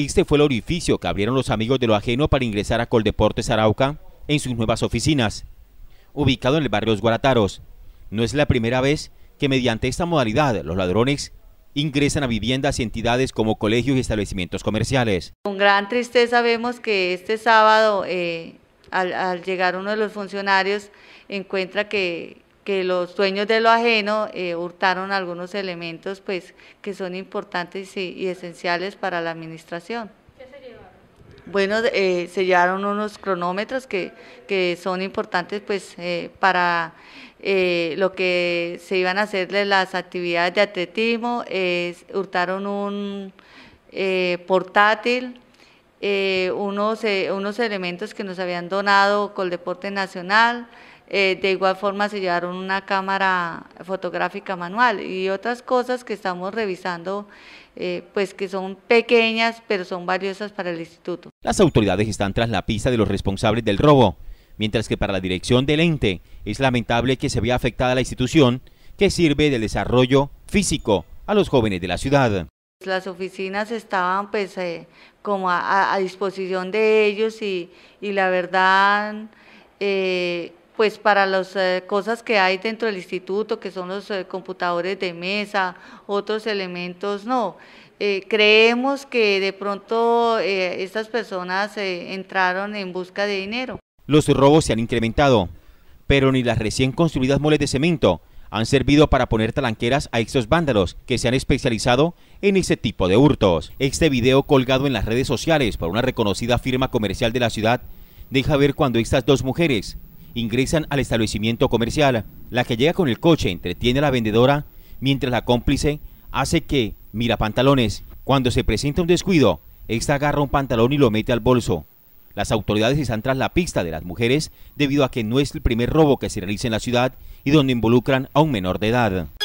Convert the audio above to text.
Este fue el orificio que abrieron los amigos de lo ajeno para ingresar a Coldeportes Arauca en sus nuevas oficinas, ubicado en el barrio Los Guarataros. No es la primera vez que mediante esta modalidad los ladrones ingresan a viviendas y entidades como colegios y establecimientos comerciales. Con gran tristeza vemos que este sábado, eh, al, llegar uno de los funcionarios, encuentra que que los dueños de lo ajeno eh, hurtaron algunos elementos pues que son importantes y, esenciales para la administración. ¿Qué se llevaron? Bueno, eh, se llevaron unos cronómetros que, que son importantes pues eh, para eh, lo que se iban a hacerle las actividades de atletismo, hurtaron un portátil, unos, unos elementos que nos habían donado con Deporte Nacional, eh, de igual forma se llevaron una cámara fotográfica manual y otras cosas que estamos revisando, eh, pues que son pequeñas pero son valiosas para el instituto. Las autoridades están tras la pista de los responsables del robo, mientras que para la dirección del ente es lamentable que se vea afectada la institución que sirve del desarrollo físico a los jóvenes de la ciudad. Las oficinas estaban pues eh, como a, disposición de ellos y, la verdad pues para las eh, cosas que hay dentro del instituto, que son los eh, computadores de mesa, otros elementos, no. Eh, creemos que de pronto estas personas entraron en busca de dinero. Los robos se han incrementado, pero ni las recién construidas moles de cemento han servido para poner talanqueras a estos vándalos que se han especializado en ese tipo de hurtos. Este video colgado en las redes sociales por una reconocida firma comercial de la ciudad deja ver cuando estas dos mujeres ingresan al establecimiento comercial. La que llega con el coche entretiene a la vendedora, mientras la cómplice hace que mira pantalones. Cuando se presenta un descuido, esta agarra un pantalón y lo mete al bolso. Las autoridades están tras la pista de las mujeres debido a que no es el primer robo que se realiza en la ciudad y donde involucran a un menor de edad.